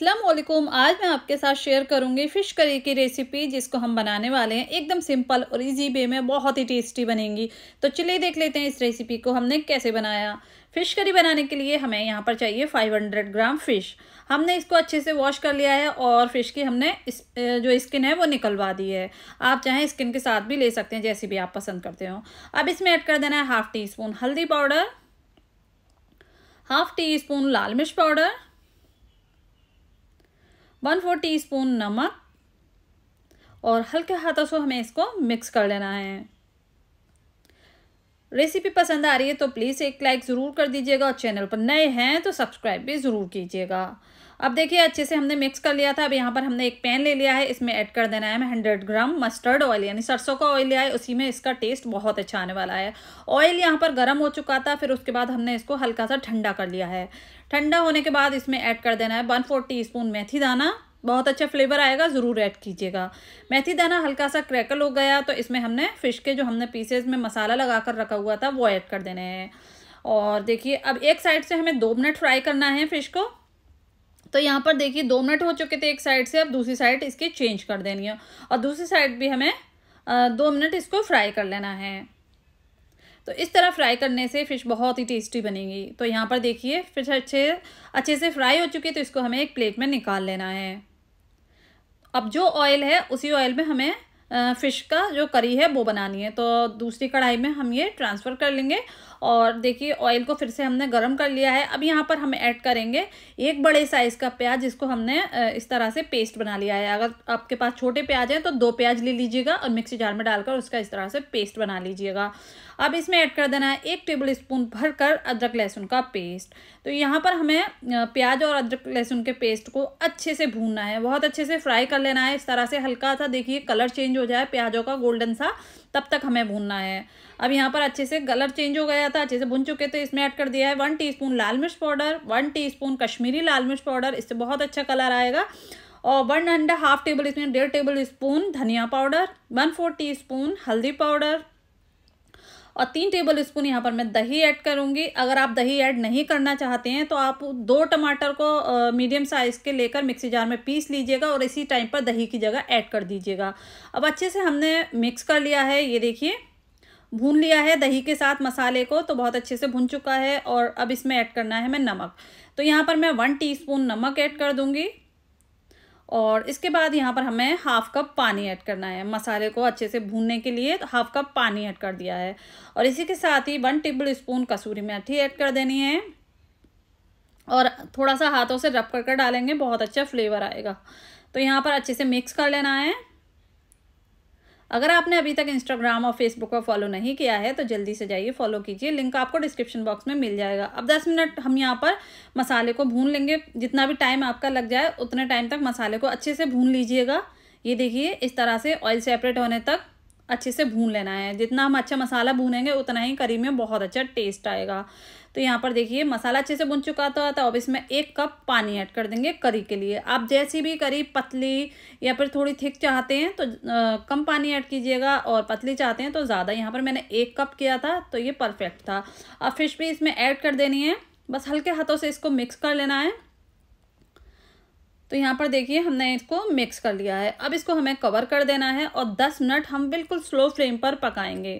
असलम आज मैं आपके साथ शेयर करूंगी फ़िश करी की रेसिपी जिसको हम बनाने वाले हैं एकदम सिंपल और इजी वे में बहुत ही टेस्टी बनेंगी तो चलिए देख लेते हैं इस रेसिपी को हमने कैसे बनाया फ़िश करी बनाने के लिए हमें यहाँ पर चाहिए 500 ग्राम फ़िश हमने इसको अच्छे से वॉश कर लिया है और फ़िश की हमने इस जो स्किन है वो निकलवा दी है आप चाहें स्किन के साथ भी ले सकते हैं जैसे भी आप पसंद करते हो अब इसमें ऐड कर देना है हाफ़ टी स्पून हल्दी पाउडर हाफ़ टी स्पून लाल मिर्च powder one fourth teaspoon नमक और हल्के हाथों से हमें इसको मिक्स कर लेना है रेसिपी पसंद आ रही है तो प्लीज़ एक लाइक ज़रूर कर दीजिएगा और चैनल पर नए हैं तो सब्सक्राइब भी ज़रूर कीजिएगा अब देखिए अच्छे से हमने मिक्स कर लिया था अब यहाँ पर हमने एक पैन ले लिया है इसमें ऐड कर देना है हमें हंड्रेड ग्राम मस्टर्ड ऑयल यानी सरसों का ऑयल लिया है उसी में इसका टेस्ट बहुत अच्छा आने वाला है ऑयल यहाँ पर गर्म हो चुका था फिर उसके बाद हमने इसको हल्का सा ठंडा कर लिया है ठंडा होने के बाद इसमें ऐड कर देना है वन फोर टी स्पून मेथी दाना बहुत अच्छा फ्लेवर आएगा ज़रूर ऐड कीजिएगा मेथी दाना हल्का सा क्रैकल हो गया तो इसमें हमने फ़िश के जो हमने पीसेज में मसाला लगा कर रखा हुआ था वो ऐड कर देने हैं और देखिए अब एक साइड से हमें दो मिनट फ्राई करना है फ़िश को तो यहाँ पर देखिए दो मिनट हो चुके थे एक साइड से अब दूसरी साइड इसकी चेंज कर देनी है और दूसरी साइड भी हमें दो मिनट इसको फ्राई कर लेना है तो इस तरह फ्राई करने से फ़िश बहुत ही टेस्टी बनेगी तो यहाँ पर देखिए फिश अच्छे अच्छे से फ्राई हो चुकी है तो इसको हमें एक प्लेट में निकाल लेना है अब जो ऑयल है उसी ऑयल में हमें फ़िश का जो करी है वो बनानी है तो दूसरी कढ़ाई में हम ये ट्रांसफ़र कर लेंगे और देखिए ऑयल को फिर से हमने गर्म कर लिया है अब यहाँ पर हम ऐड करेंगे एक बड़े साइज़ का प्याज इसको हमने इस तरह से पेस्ट बना लिया है अगर आपके पास छोटे प्याज हैं तो दो प्याज ले लीजिएगा और मिक्सी जार में डालकर उसका इस तरह से पेस्ट बना लीजिएगा अब इसमें ऐड कर देना है एक टेबल स्पून भर कर अदरक लहसुन का पेस्ट तो यहाँ पर हमें प्याज और अदरक लहसुन के पेस्ट को अच्छे से भूनना है बहुत अच्छे से फ्राई कर लेना है इस तरह से हल्का सा देखिए कलर चेंज हो जाए प्याजों का गोल्डन सा तब तक हमें भूनना है अब यहाँ पर अच्छे से कलर चेंज हो गया किया था अच्छे से भुन चुके थे तो इसमें ऐड कर दिया है वन टीस्पून लाल मिर्च पाउडर वन टीस्पून कश्मीरी लाल मिर्च पाउडर इससे बहुत अच्छा कलर आएगा और one and half tablespoon डेढ़ टेबल स्पून धनिया powder one fourth teaspoon हल्दी पाउडर और तीन टेबल स्पून यहाँ पर मैं दही ऐड करूँगी अगर आप दही ऐड नहीं करना चाहते हैं तो आप दो टमाटर को मीडियम साइज़ के लेकर मिक्सी जार में पीस लीजिएगा और इसी टाइम पर दही की जगह ऐड कर दीजिएगा अब अच्छे से हमने मिक्स कर लिया है ये देखिए भून लिया है दही के साथ मसाले को तो बहुत अच्छे से भुन चुका है और अब इसमें ऐड करना है मैं नमक तो यहाँ पर मैं वन टीस्पून नमक ऐड कर दूँगी और इसके बाद यहाँ पर हमें हाफ़ कप पानी ऐड करना है मसाले को अच्छे से भूनने के लिए तो हाफ़ कप पानी ऐड कर दिया है और इसी के साथ ही वन टेबल स्पून कसूरी मेथी ऐड कर देनी है और थोड़ा सा हाथों से रब कर कर डालेंगे बहुत अच्छा फ्लेवर आएगा तो यहाँ पर अच्छे से मिक्स कर लेना है अगर आपने अभी तक इंस्टाग्राम और फेसबुक पर फॉलो नहीं किया है तो जल्दी से जाइए फॉलो कीजिए लिंक आपको डिस्क्रिप्शन बॉक्स में मिल जाएगा अब 10 मिनट हम यहाँ पर मसाले को भून लेंगे जितना भी टाइम आपका लग जाए उतने टाइम तक मसाले को अच्छे से भून लीजिएगा ये देखिए इस तरह से ऑयल सेपरेट होने तक अच्छे से भून लेना है जितना हम अच्छा मसाला भूनेंगे उतना ही करी में बहुत अच्छा टेस्ट आएगा तो यहाँ पर देखिए मसाला अच्छे से भुन चुका था तो अब इसमें एक कप पानी ऐड कर देंगे करी के लिए आप जैसी भी करी पतली या फिर थोड़ी थिक चाहते हैं तो आ, कम पानी ऐड कीजिएगा और पतली चाहते हैं तो ज़्यादा यहाँ पर मैंने एक कप किया था तो ये परफेक्ट था अब फिश भी इसमें ऐड कर देनी है बस हल्के हाथों से इसको मिक्स कर लेना है तो यहाँ पर देखिए हमने इसको मिक्स कर लिया है अब इसको हमें कवर कर देना है और 10 मिनट हम बिल्कुल स्लो फ्लेम पर पकाएंगे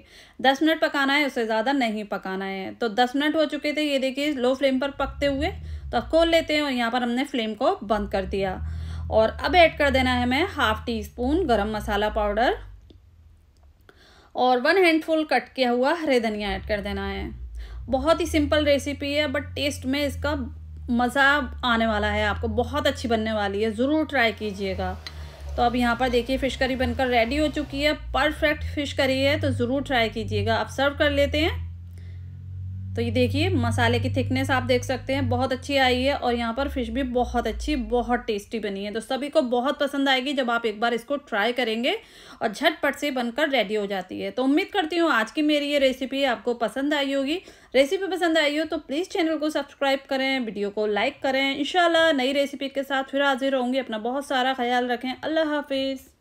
10 मिनट पकाना है उससे ज़्यादा नहीं पकाना है तो 10 मिनट हो चुके थे ये देखिए स्लो फ्लेम पर पकते हुए तो अब खोल लेते हैं और यहाँ पर हमने फ्लेम को बंद कर दिया और अब ऐड कर देना है हमें हाफ़ टी स्पून गर्म मसाला पाउडर और वन हैंडफुल कट किया हुआ हरे धनिया ऐड कर देना है बहुत ही सिंपल रेसिपी है बट टेस्ट में इसका मज़ा आने वाला है आपको बहुत अच्छी बनने वाली है ज़रूर ट्राई कीजिएगा तो अब यहाँ पर देखिए फ़िश करी बनकर रेडी हो चुकी है परफेक्ट फ़िश करी है तो ज़रूर ट्राई कीजिएगा आप सर्व कर लेते हैं तो ये देखिए मसाले की थिकनेस आप देख सकते हैं बहुत अच्छी आई है और यहाँ पर फिश भी बहुत अच्छी बहुत टेस्टी बनी है तो सभी को बहुत पसंद आएगी जब आप एक बार इसको ट्राई करेंगे और झटपट से बनकर रेडी हो जाती है तो उम्मीद करती हूँ आज की मेरी ये रेसिपी आपको पसंद आई होगी रेसिपी पसंद आई हो तो प्लीज़ चैनल को सब्सक्राइब करें वीडियो को लाइक करें इन नई रेसिपी के साथ फिर हाजिर होंगी अपना बहुत सारा ख्याल रखें अल्लाह हाफिज़